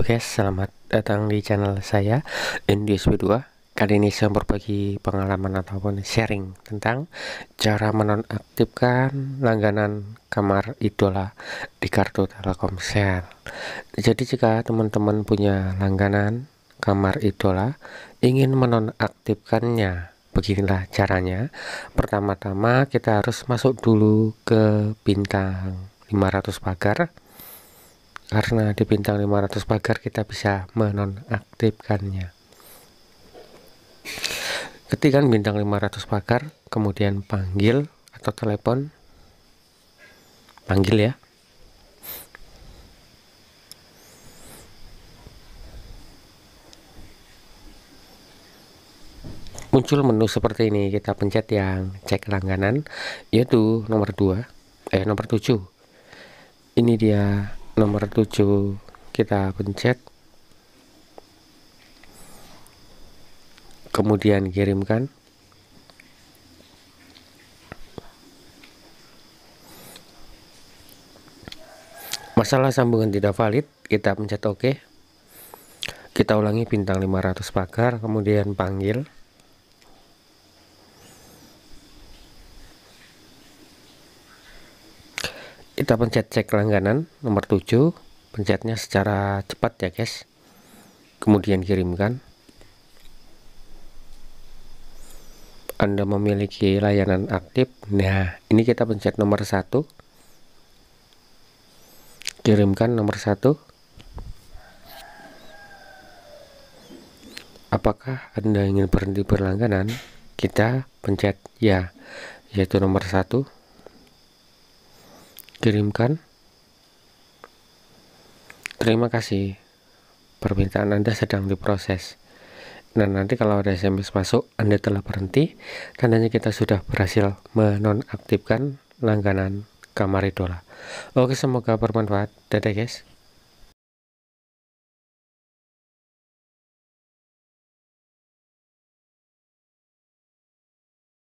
Oke, selamat datang di channel saya NDSB2. Kali ini saya berbagi pengalaman ataupun sharing tentang cara menonaktifkan langganan kamar idola di kartu Telkomsel. Jadi jika teman-teman punya langganan kamar idola ingin menonaktifkannya, beginilah caranya. Pertama-tama kita harus masuk dulu ke bintang 500 pagar karena di bintang 500 pagar kita bisa menonaktifkannya ketikan bintang 500 pagar kemudian panggil atau telepon panggil ya muncul menu seperti ini kita pencet yang cek langganan yaitu nomor 2 eh nomor 7 ini dia nomor 7 kita pencet kemudian kirimkan masalah sambungan tidak valid kita pencet ok kita ulangi bintang 500 pagar kemudian panggil kita pencet cek langganan nomor 7 pencetnya secara cepat ya guys kemudian kirimkan Anda memiliki layanan aktif nah ini kita pencet nomor 1 kirimkan nomor 1 apakah Anda ingin berhenti berlangganan kita pencet ya yaitu nomor 1 kirimkan terima kasih permintaan anda sedang diproses nah nanti kalau ada SMS masuk anda telah berhenti tandanya kita sudah berhasil menonaktifkan langganan kamar idola oke semoga bermanfaat dadah guys